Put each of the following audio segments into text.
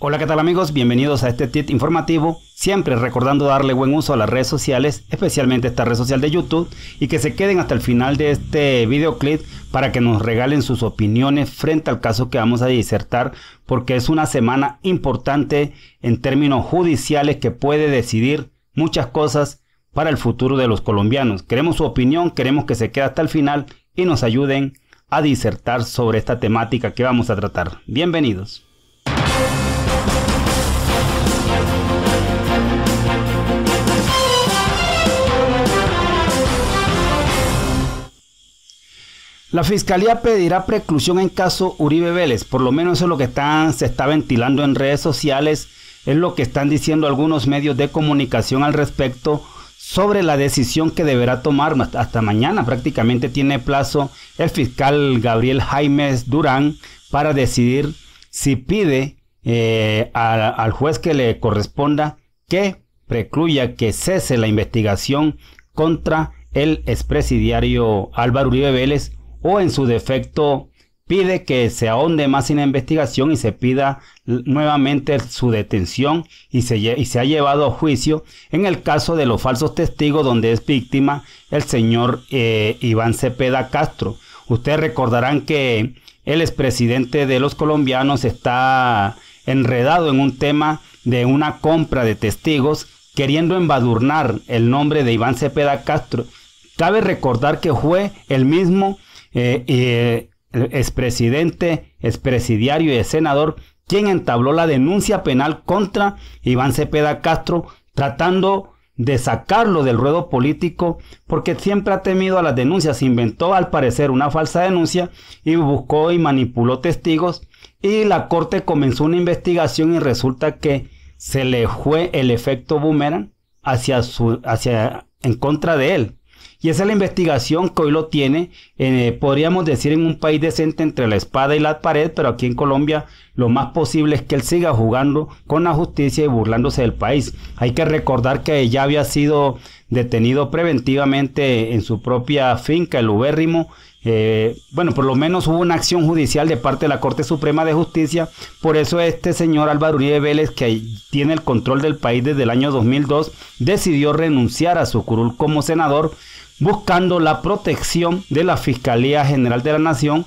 Hola, ¿qué tal amigos? Bienvenidos a este tip informativo. Siempre recordando darle buen uso a las redes sociales, especialmente esta red social de YouTube, y que se queden hasta el final de este videoclip para que nos regalen sus opiniones frente al caso que vamos a disertar, porque es una semana importante en términos judiciales que puede decidir muchas cosas para el futuro de los colombianos. Queremos su opinión, queremos que se quede hasta el final y nos ayuden a disertar sobre esta temática que vamos a tratar. Bienvenidos. La fiscalía pedirá preclusión en caso Uribe Vélez, por lo menos eso es lo que está se está ventilando en redes sociales, es lo que están diciendo algunos medios de comunicación al respecto sobre la decisión que deberá tomar hasta mañana, prácticamente tiene plazo el fiscal Gabriel Jaime Durán para decidir si pide eh, al juez que le corresponda que precluya que cese la investigación contra el expresidiario Álvaro Uribe Vélez o en su defecto pide que se ahonde más en la investigación y se pida nuevamente su detención y se, ha llevado a juicio en el caso de los falsos testigos donde es víctima el señor eh, Iván Cepeda Castro. Ustedes recordarán que el expresidente de los colombianos está enredado en un tema de una compra de testigos queriendo embadurnar el nombre de Iván Cepeda Castro. Cabe recordar que fue el mismo eh, eh, expresidente, expresidiario y senador, quien entabló la denuncia penal contra Iván Cepeda Castro, tratando de sacarlo del ruedo político porque siempre ha temido a las denuncias, inventó al parecer una falsa denuncia y buscó y manipuló testigos y la corte comenzó una investigación y resulta que se le fue el efecto boomerang hacia su hacia en contra de él. Y esa es la investigación que hoy lo tiene, eh, podríamos decir, en un país decente entre la espada y la pared, pero aquí en Colombia lo más posible es que él siga jugando con la justicia y burlándose del país. Hay que recordar que ya había sido detenido preventivamente en su propia finca, el Ubérrimo, eh, bueno, por lo menos hubo una acción judicial de parte de la Corte Suprema de Justicia, por eso este señor Álvaro Uribe Vélez, que tiene el control del país desde el año 2002, decidió renunciar a su curul como senador buscando la protección de la Fiscalía General de la Nación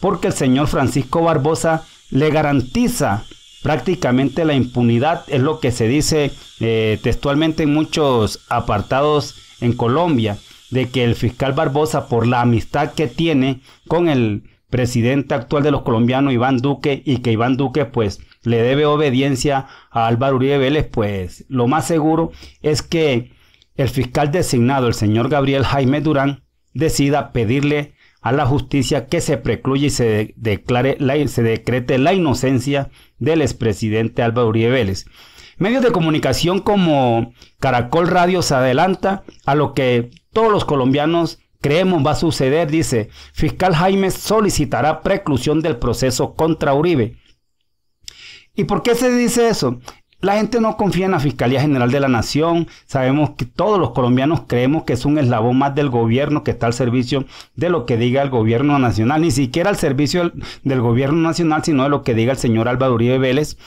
porque el señor Francisco Barbosa le garantiza prácticamente la impunidad, es lo que se dice eh, textualmente en muchos apartados en Colombia, de que el fiscal Barbosa, por la amistad que tiene con el presidente actual de los colombianos, Iván Duque, y que Iván Duque pues le debe obediencia a Álvaro Uribe Vélez, pues lo más seguro es que el fiscal designado, el señor Gabriel Jaime Durán, decida pedirle a la justicia que se precluya y se, declare la, se decrete la inocencia del expresidente Álvaro Uribe Vélez. Medios de comunicación como Caracol Radio se adelanta a lo que todos los colombianos creemos va a suceder, dice, fiscal Jaime solicitará preclusión del proceso contra Uribe. ¿Y por qué se dice eso? La gente no confía en la Fiscalía General de la Nación. Sabemos que todos los colombianos creemos que es un eslabón más del gobierno que está al servicio de lo que diga el gobierno nacional, ni siquiera al servicio del, gobierno nacional, sino de lo que diga el señor Álvaro Uribe Vélez.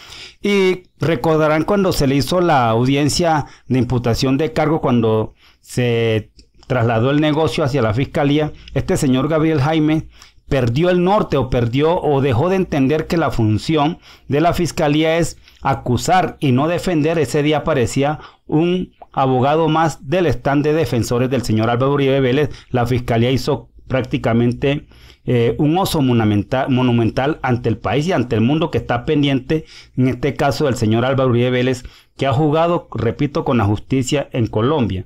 Y recordarán cuando se le hizo la audiencia de imputación de cargo, cuando se trasladó el negocio hacia la Fiscalía, este señor Gabriel Jaime perdió el norte o perdió o dejó de entender que la función de la fiscalía es acusar y no defender, ese día aparecía un abogado más del stand de defensores del señor Álvaro Uribe Vélez. La fiscalía hizo prácticamente eh, un oso monumental, monumental, ante el país y ante el mundo que está pendiente, en este caso del señor Álvaro Uribe Vélez, que ha jugado, repito, con la justicia en Colombia.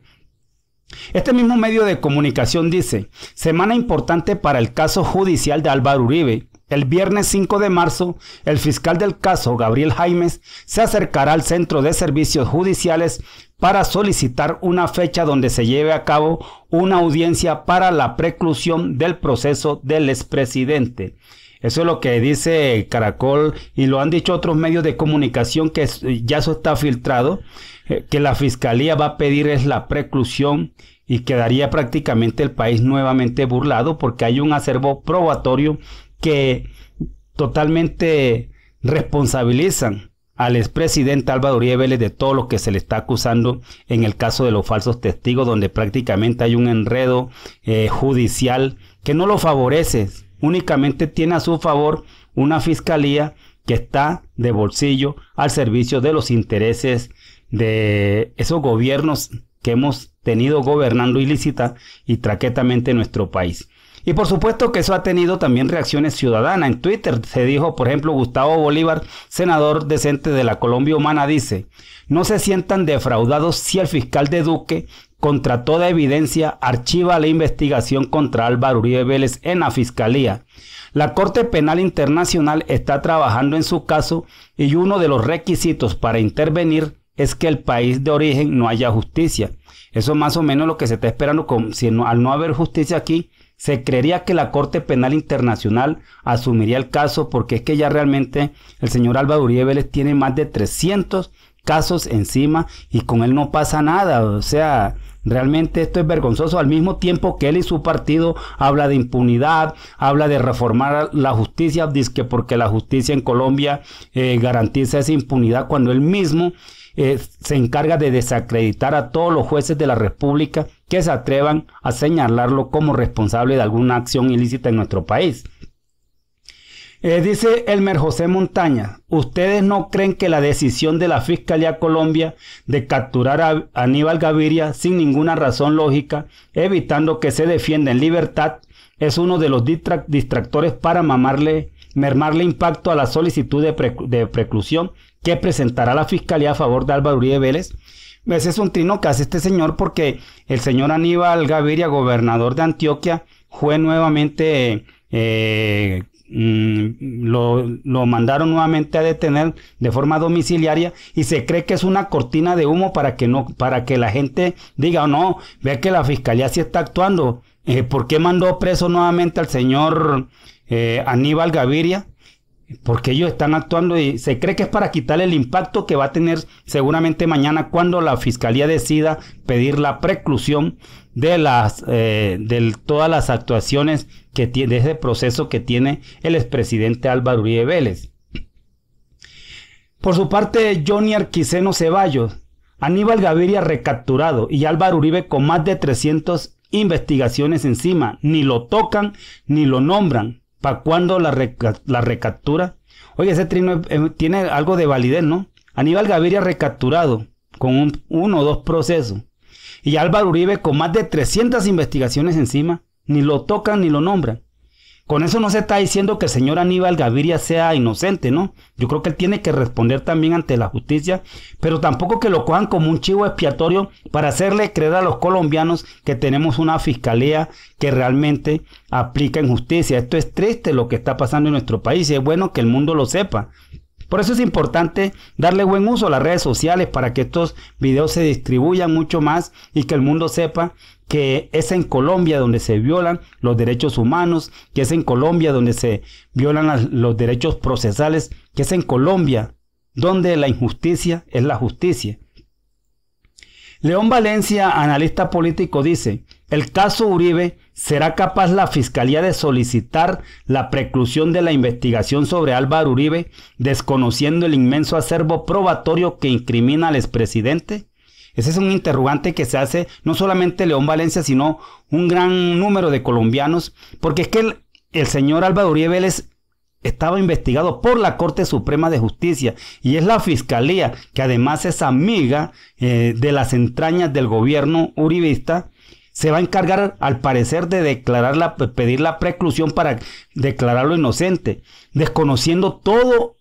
Este mismo medio de comunicación dice, semana importante para el caso judicial de Álvaro Uribe. El viernes 5 de marzo, el fiscal del caso, Gabriel Jaimes, se acercará al Centro de Servicios Judiciales para solicitar una fecha donde se lleve a cabo una audiencia para la preclusión del proceso del expresidente. Eso es lo que dice Caracol y lo han dicho otros medios de comunicación que ya eso está filtrado. Eh, que la fiscalía va a pedir es la preclusión y quedaría prácticamente el país nuevamente burlado porque hay un acervo probatorio que totalmente responsabilizan al expresidente Álvaro Uribe Vélez de todo lo que se le está acusando en el caso de los falsos testigos, donde prácticamente hay un enredo eh, judicial que no lo favorece, únicamente tiene a su favor una fiscalía que está de bolsillo al servicio de los intereses de esos gobiernos que hemos tenido gobernando ilícita y traquetamente nuestro país. Y por supuesto que eso ha tenido también reacciones ciudadanas. En Twitter se dijo, por ejemplo, Gustavo Bolívar, senador decente de la Colombia Humana, dice, no se sientan defraudados si el fiscal de Duque, contra toda evidencia, archiva la investigación contra Álvaro Uribe Vélez en la Fiscalía. La Corte Penal Internacional está trabajando en su caso y uno de los requisitos para intervenir es que el país de origen no haya justicia. Eso es más o menos lo que se está esperando. Con, si al no haber justicia aquí, se creería que la Corte Penal Internacional asumiría el caso porque es que ya realmente el señor Álvaro Uribe tiene más de 300 casos encima y con él no pasa nada. O sea, realmente esto es vergonzoso. Al mismo tiempo que él y su partido habla de impunidad, habla de reformar la justicia, dice que porque la justicia en Colombia eh, garantiza esa impunidad cuando él mismo eh, se encarga de desacreditar a todos los jueces de la República que se atrevan a señalarlo como responsable de alguna acción ilícita en nuestro país. Eh, dice Elmer José Montaña, ¿ustedes no creen que la decisión de la Fiscalía Colombia de capturar a Aníbal Gaviria sin ninguna razón lógica, evitando que se defienda en libertad, es uno de los distractores para mamarle, mermarle impacto a la solicitud de preclusión que presentará la fiscalía a favor de Álvaro Uribe Vélez. Ese es un trino que hace este señor porque el señor Aníbal Gaviria, gobernador de Antioquia, fue nuevamente, eh, mm, lo, lo mandaron nuevamente a detener de forma domiciliaria y se cree que es una cortina de humo para que, no, para que la gente diga, o no, vea que la fiscalía sí está actuando. Eh, ¿Por qué mandó preso nuevamente al señor eh, Aníbal Gaviria? porque ellos están actuando y se cree que es para quitarle el impacto que va a tener seguramente mañana cuando la fiscalía decida pedir la preclusión de las eh, de todas las actuaciones que tiene de ese proceso que tiene el expresidente Álvaro Uribe Vélez. Por su parte, Johnny Arquiseno Ceballos, Aníbal Gaviria recapturado y Álvaro Uribe con más de 300 investigaciones encima, ni lo tocan ni lo nombran ¿Para cuándo la, recaptura? Oye, ese trino eh, tiene algo de validez, ¿no? Aníbal Gaviria recapturado con un, uno o dos procesos. Y Álvaro Uribe con más de 300 investigaciones encima, ni lo tocan ni lo nombran. Con eso no se está diciendo que el señor Aníbal Gaviria sea inocente, ¿no? Yo creo que él tiene que responder también ante la justicia, pero tampoco que lo cojan como un chivo expiatorio para hacerle creer a los colombianos que tenemos una fiscalía que realmente aplica injusticia, justicia. Esto es triste lo que está pasando en nuestro país y es bueno que el mundo lo sepa. Por eso es importante darle buen uso a las redes sociales para que estos videos se distribuyan mucho más y que el mundo sepa que es en Colombia donde se violan los derechos humanos, que es en Colombia donde se violan los derechos procesales, que es en Colombia donde la injusticia es la justicia. León Valencia, analista político, dice, el caso Uribe, ¿será capaz la Fiscalía de solicitar la preclusión de la investigación sobre Álvaro Uribe, desconociendo el inmenso acervo probatorio que incrimina al expresidente? Ese es un interrogante que se hace no solamente León Valencia, sino un gran número de colombianos, porque es que el, señor Álvaro Uribe estaba investigado por la Corte Suprema de Justicia y es la Fiscalía, que además es amiga eh, de las entrañas del gobierno uribista, se va a encargar, al parecer, de declarar pedir la preclusión para declararlo inocente, desconociendo todo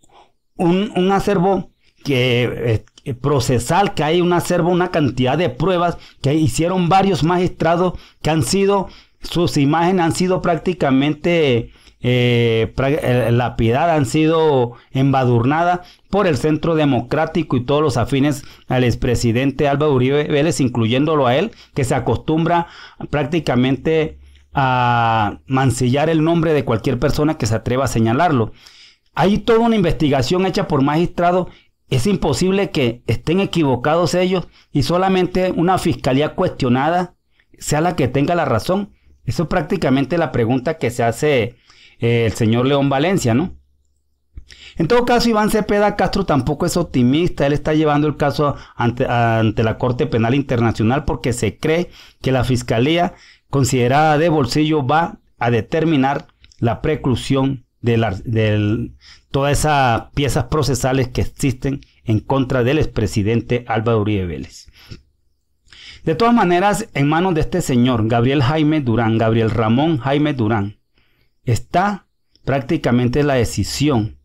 un, acervo que eh, eh, procesal, que hay un acervo, una cantidad de pruebas que hicieron varios magistrados que han sido, sus imágenes han sido prácticamente eh, eh, la piedad han sido embadurnada por el Centro Democrático y todos los afines al expresidente alba Uribe Vélez, incluyéndolo a él, que se acostumbra prácticamente a mancillar el nombre de cualquier persona que se atreva a señalarlo. Hay toda una investigación hecha por magistrados es imposible que estén equivocados ellos y solamente una fiscalía cuestionada sea la que tenga la razón. Eso es prácticamente la pregunta que se hace eh, el señor León Valencia, ¿no? En todo caso, Iván Cepeda Castro tampoco es optimista. Él está llevando el caso ante, la Corte Penal Internacional porque se cree que la Fiscalía, considerada de bolsillo, va a determinar la preclusión de, de todas esas piezas procesales que existen en contra del expresidente Álvaro Uribe Vélez. De todas maneras, en manos de este señor, Gabriel Jaime Durán, Gabriel Ramón Jaime Durán, está prácticamente la decisión.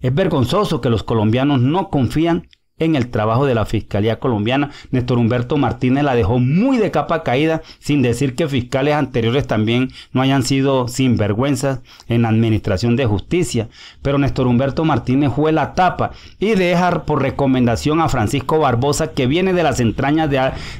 Es vergonzoso que los colombianos no confían en el trabajo de la Fiscalía colombiana. Néstor Humberto Martínez la dejó muy de capa caída, sin decir que fiscales anteriores también no hayan sido sinvergüenzas en la administración de justicia. Pero Néstor Humberto Martínez fue la tapa y dejar por recomendación a Francisco Barbosa, que viene de las entrañas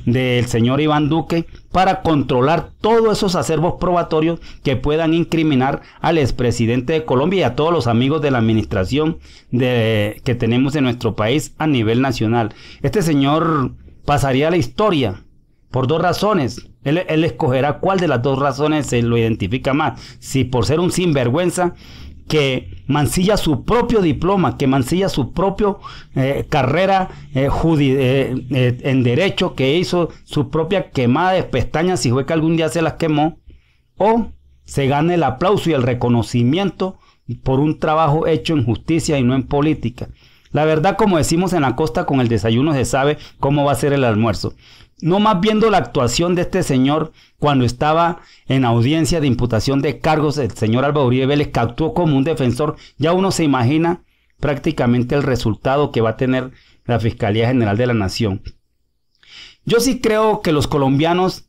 del señor Iván Duque, para controlar todos esos acervos probatorios que puedan incriminar al expresidente de Colombia y a todos los amigos de la administración de, que tenemos en nuestro país a nivel nacional. Este señor pasaría a la historia por dos razones. él escogerá cuál de las dos razones se lo identifica más. Si por ser un sinvergüenza que mancilla su propio diploma, que mancilla su propia eh, carrera eh, eh, en derecho, que hizo su propia quemada de pestañas, si fue que algún día se las quemó, o se gane el aplauso y el reconocimiento por un trabajo hecho en justicia y no en política. La verdad, como decimos en la costa con el desayuno, se sabe cómo va a ser el almuerzo no más viendo la actuación de este señor cuando estaba en audiencia de imputación de cargos, el señor Alba Uribe Vélez, que actuó como un defensor, ya uno se imagina prácticamente el resultado que va a tener la Fiscalía General de la Nación. Yo sí creo que los colombianos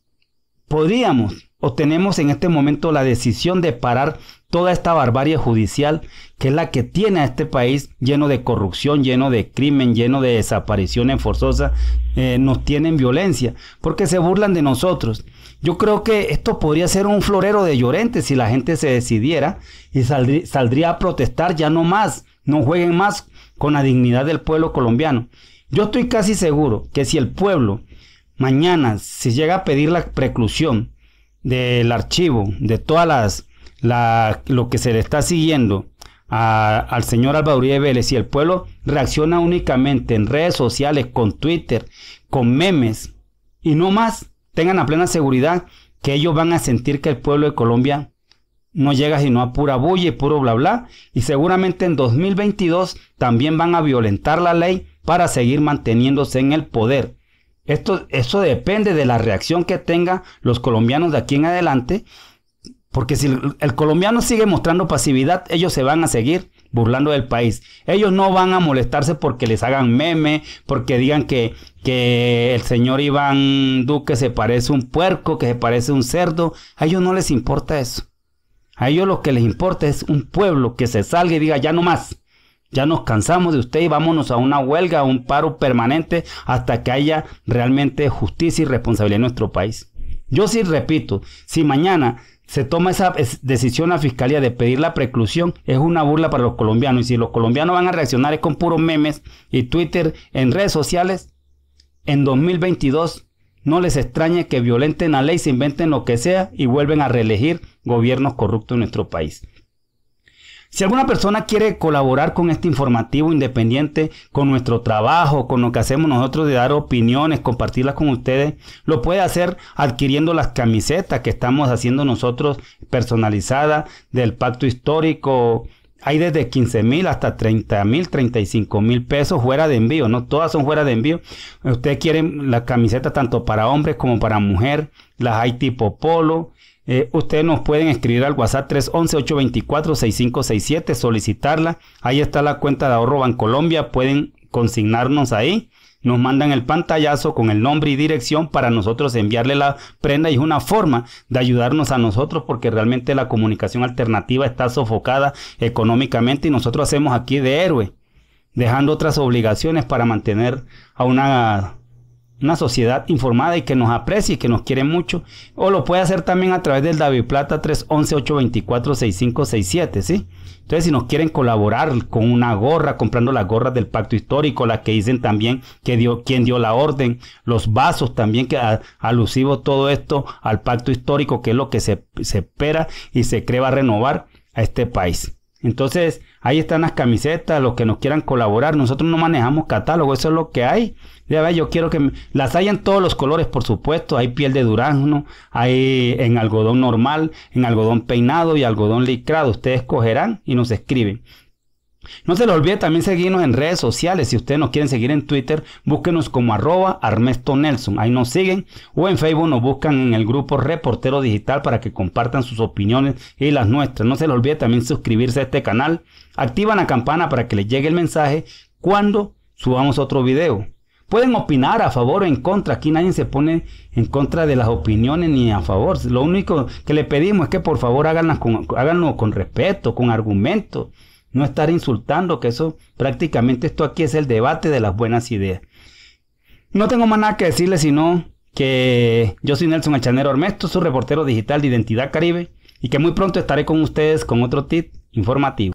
podríamos o tenemos en este momento la decisión de parar toda esta barbarie judicial que es la que tiene a este país lleno de corrupción, lleno de crimen, lleno de desapariciones forzosas, eh, nos tienen violencia, porque se burlan de nosotros. Yo creo que esto podría ser un florero de llorentes si la gente se decidiera y saldría a protestar ya no más, no jueguen más con la dignidad del pueblo colombiano. Yo estoy casi seguro que si el pueblo mañana se llega a pedir la preclusión del archivo de todas las lo que se le está siguiendo al señor Alba Uribe Vélez y el pueblo reacciona únicamente en redes sociales, con Twitter, con memes y no más, tengan la plena seguridad que ellos van a sentir que el pueblo de Colombia no llega sino a pura bulla y puro bla bla y seguramente en 2022 también van a violentar la ley para seguir manteniéndose en el poder. Esto, esto depende de la reacción que tengan los colombianos de aquí en adelante porque si el, colombiano sigue mostrando pasividad, ellos se van a seguir burlando del país. Ellos no van a molestarse porque les hagan meme, porque digan que, que el señor Iván Duque se parece un puerco, que se parece un cerdo. A ellos no les importa eso. A ellos lo que les importa es un pueblo que se salga y diga ya no más. Ya nos cansamos de usted y vámonos a una huelga, a un paro permanente hasta que haya realmente justicia y responsabilidad en nuestro país. Yo sí repito, si mañana se toma esa decisión la fiscalía de pedir la preclusión es una burla para los colombianos. Y si los colombianos van a reaccionar es con puros memes y Twitter en redes sociales, en 2022 no les extrañe que violenten la ley, se inventen lo que sea y vuelven a reelegir gobiernos corruptos en nuestro país. Si alguna persona quiere colaborar con este informativo independiente, con nuestro trabajo, con lo que hacemos nosotros de dar opiniones, compartirlas con ustedes, lo puede hacer adquiriendo las camisetas que estamos haciendo nosotros personalizadas del pacto histórico. Hay desde 15 mil hasta 30 mil, 35 mil pesos fuera de envío, ¿no? Todas son fuera de envío. Ustedes quieren las camisetas tanto para hombres como para mujer. Las hay tipo polo eh, ustedes nos pueden escribir al WhatsApp 311-824-6567, solicitarla. Ahí está la cuenta de ahorro Bancolombia, pueden consignarnos ahí. Nos mandan el pantallazo con el nombre y dirección para nosotros enviarle la prenda y es una forma de ayudarnos a nosotros porque realmente la comunicación alternativa está sofocada económicamente y nosotros hacemos aquí de héroe, dejando otras obligaciones para mantener a una una sociedad informada y que nos aprecie y que nos quiere mucho. O lo puede hacer también a través del David Plata 311-824-6567, ¿sí? Entonces, si nos quieren colaborar con una gorra, comprando las gorras del Pacto Histórico, las que dicen también que dio, quien dio la orden, los vasos también, que alusivo todo esto al Pacto Histórico, que es lo que se, se espera y se cree va a renovar a este país. Entonces, ahí están las camisetas, los que nos quieran colaborar. Nosotros no manejamos catálogo, eso es lo que hay. Ya ves, yo quiero que las hayan todos los colores, por supuesto. Hay piel de durazno, hay en algodón normal, en algodón peinado y algodón licrado. Ustedes cogerán y nos escriben. No se les olvide también seguirnos en redes sociales. Si ustedes nos quieren seguir en Twitter, búsquenos como arroba Armesto Nelson. Ahí nos siguen. O en Facebook nos buscan en el grupo Reportero Digital para que compartan sus opiniones y las nuestras. No se le olvide también suscribirse a este canal. Activan la campana para que les llegue el mensaje cuando subamos otro video. Pueden opinar a favor o en contra. Aquí nadie se pone en contra de las opiniones ni a favor. Lo único que le pedimos es que por favor háganlas con, háganlo con respeto, con argumento, no estar insultando, que eso prácticamente esto aquí es el debate de las buenas ideas. No tengo más nada que decirles sino que yo soy Nelson Echanero Ormesto, su reportero digital de Identidad Caribe, y que muy pronto estaré con ustedes con otro tip informativo.